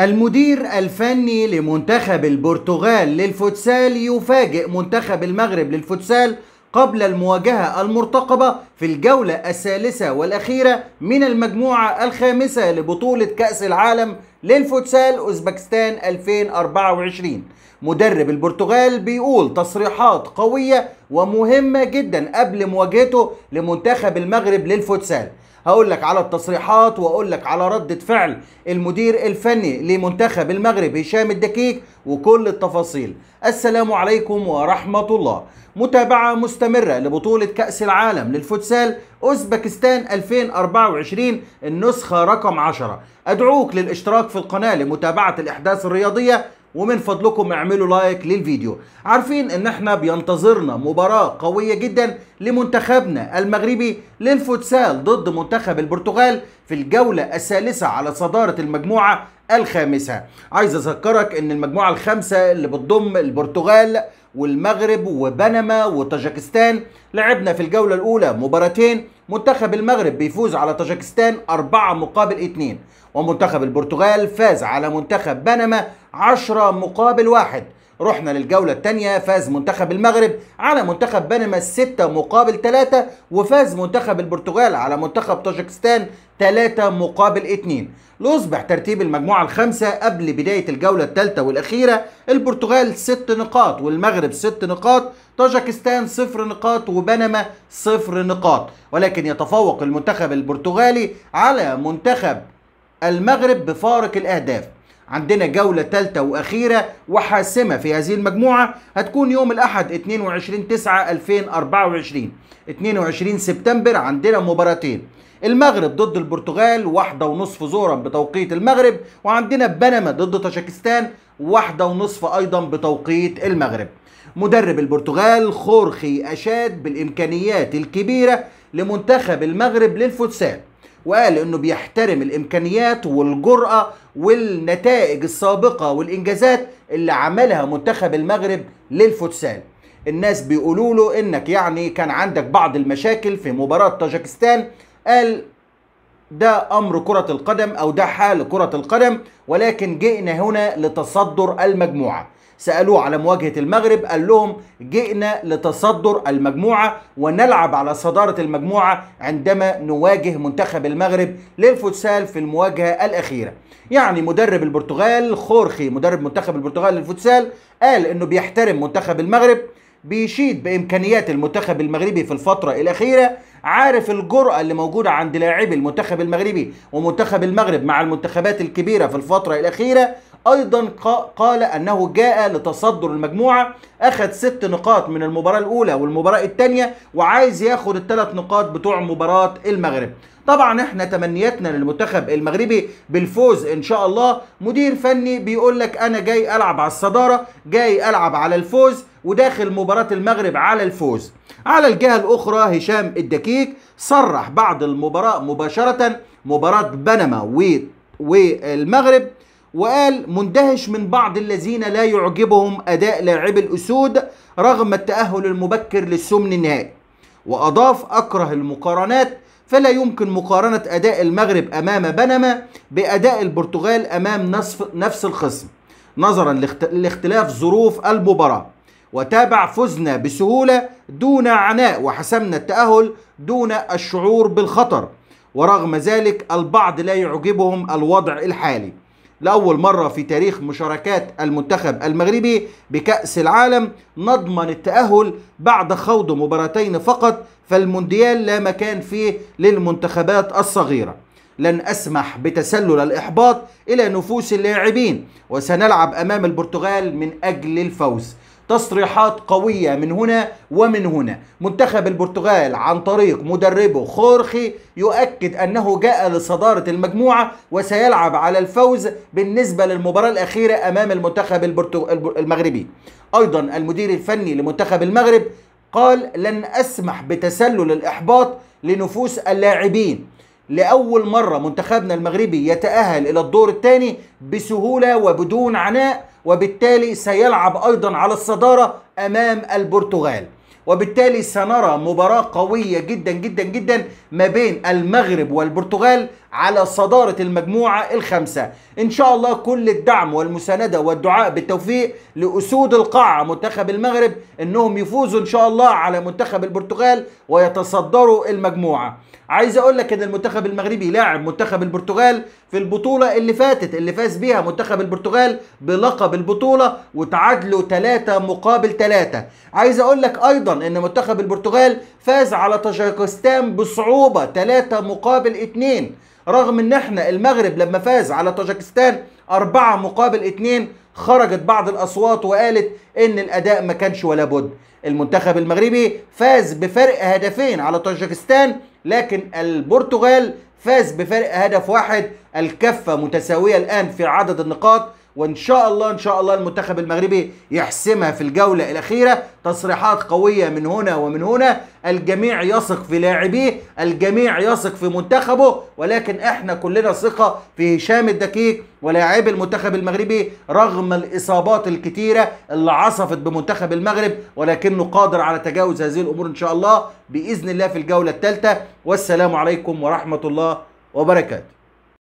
المدير الفني لمنتخب البرتغال للفوتسال يفاجئ منتخب المغرب للفوتسال قبل المواجهة المرتقبة في الجولة الثالثة والأخيرة من المجموعة الخامسة لبطولة كأس العالم للفوتسال أوزبكستان 2024 مدرب البرتغال بيقول تصريحات قوية ومهمة جدا قبل مواجهته لمنتخب المغرب للفوتسال هقول لك على التصريحات واقول لك على ردة فعل المدير الفني لمنتخب المغرب هشام الدكيك وكل التفاصيل السلام عليكم ورحمة الله متابعة مستمرة لبطولة كأس العالم للفوتسال أوزبكستان 2024 النسخة رقم 10 أدعوك للاشتراك في القناة لمتابعة الأحداث الرياضية ومن فضلكم اعملوا لايك للفيديو عارفين ان احنا بينتظرنا مباراة قوية جدا لمنتخبنا المغربي للفوتسال ضد منتخب البرتغال في الجولة الثالثة على صدارة المجموعة الخامسة عايز اذكرك ان المجموعة الخامسة اللي بتضم البرتغال والمغرب وبنما وطاجكستان لعبنا في الجولة الاولى مباراتين منتخب المغرب بيفوز على طاجكستان 4 مقابل 2 ومنتخب البرتغال فاز على منتخب بنما 10 مقابل 1 رحنا للجولة الثانية فاز منتخب المغرب على منتخب بنما 6 مقابل 3 وفاز منتخب البرتغال على منتخب طاجكستان 3 مقابل 2 ليصبح ترتيب المجموعة الخامسة قبل بداية الجولة الثالثة والأخيرة البرتغال 6 نقاط والمغرب 6 نقاط طاجكستان 0 نقاط وبنما 0 نقاط ولكن يتفوق المنتخب البرتغالي على منتخب المغرب بفارق الأهداف عندنا جولة ثالثة وأخيرة وحاسمة في هذه المجموعة هتكون يوم الأحد 22 9 2024 22 سبتمبر عندنا مباراتين المغرب ضد البرتغال واحدة ونصف زورا بتوقيت المغرب وعندنا بنما ضد طاجكستان واحدة ونصف أيضا بتوقيت المغرب مدرب البرتغال خورخي أشاد بالإمكانيات الكبيرة لمنتخب المغرب للفوتسال وقال انه بيحترم الامكانيات والجرأة والنتائج السابقة والانجازات اللي عملها منتخب المغرب للفوتسال الناس بيقولوا له انك يعني كان عندك بعض المشاكل في مباراة طاجكستان قال ده امر كرة القدم او ده حال كرة القدم ولكن جئنا هنا لتصدر المجموعة سألوه على مواجهة المغرب قال لهم جئنا لتصدر المجموعة ونلعب على صدارة المجموعة عندما نواجه منتخب المغرب للفوتسال في المواجهة الأخيرة يعني مدرب البرتغال خورخي مدرب منتخب البرتغال للفوتسال قال انه بيحترم منتخب المغرب بيشيد بامكانيات المنتخب المغربي في الفتره الاخيره عارف الجرأة اللي موجودة عند لاعبي المنتخب المغربي ومنتخب المغرب مع المنتخبات الكبيرة في الفترة الأخيرة ايضا قال انه جاء لتصدر المجموعه اخذ ست نقاط من المباراه الاولى والمباراه الثانيه وعايز ياخد الثلاث نقاط بتوع مباراه المغرب طبعا احنا تمنياتنا للمنتخب المغربي بالفوز ان شاء الله مدير فني بيقول لك انا جاي العب على الصداره جاي العب على الفوز وداخل مباراه المغرب على الفوز على الجهه الاخرى هشام الدكيك صرح بعد المباراه مباشره مباراه بنما والمغرب وقال مندهش من بعض الذين لا يعجبهم أداء لاعبي الأسود رغم التأهل المبكر للسمن النهائي وأضاف أكره المقارنات فلا يمكن مقارنة أداء المغرب أمام بنما بأداء البرتغال أمام نصف نفس الخصم نظرا لاختلاف ظروف المباراة وتابع فزنا بسهولة دون عناء وحسمنا التأهل دون الشعور بالخطر ورغم ذلك البعض لا يعجبهم الوضع الحالي لأول مرة في تاريخ مشاركات المنتخب المغربي بكأس العالم نضمن التأهل بعد خوض مباراتين فقط فالمونديال لا مكان فيه للمنتخبات الصغيرة لن أسمح بتسلل الإحباط إلى نفوس اللاعبين وسنلعب أمام البرتغال من أجل الفوز تصريحات قوية من هنا ومن هنا منتخب البرتغال عن طريق مدربه خورخي يؤكد أنه جاء لصدارة المجموعة وسيلعب على الفوز بالنسبة للمباراة الأخيرة أمام المنتخب المغربي أيضا المدير الفني لمنتخب المغرب قال لن أسمح بتسلل الإحباط لنفوس اللاعبين لأول مرة منتخبنا المغربي يتأهل إلى الدور الثاني بسهولة وبدون عناء وبالتالي سيلعب أيضا على الصدارة أمام البرتغال وبالتالي سنرى مباراة قوية جدا جدا جدا ما بين المغرب والبرتغال على صدارة المجموعة الخمسة إن شاء الله كل الدعم والمساندة والدعاء بالتوفيق لأسود القاعة منتخب المغرب إنهم يفوزوا إن شاء الله على منتخب البرتغال ويتصدروا المجموعة عايز أقول لك إن المنتخب المغربي لاعب منتخب البرتغال في البطولة اللي فاتت اللي فاز بيها منتخب البرتغال بلقب البطولة وتعادلوا ثلاثة مقابل ثلاثة عايز أقول لك أيضا إن منتخب البرتغال فاز على طاجيكستان بصعوبة ثلاثة مقابل اثنين رغم ان احنا المغرب لما فاز على طاجكستان أربعة مقابل اتنين خرجت بعض الأصوات وقالت إن الأداء ما كانش ولا بد المنتخب المغربي فاز بفرق هدفين على طاجكستان لكن البرتغال فاز بفرق هدف واحد الكفة متساوية الآن في عدد النقاط وان شاء الله ان شاء الله المنتخب المغربي يحسمها في الجوله الاخيره تصريحات قويه من هنا ومن هنا الجميع يثق في لاعبيه الجميع يثق في منتخبه ولكن احنا كلنا ثقه في هشام الدكيك ولاعبي المنتخب المغربي رغم الاصابات الكتيره اللي عصفت بمنتخب المغرب ولكنه قادر على تجاوز هذه الامور ان شاء الله باذن الله في الجوله الثالثه والسلام عليكم ورحمه الله وبركاته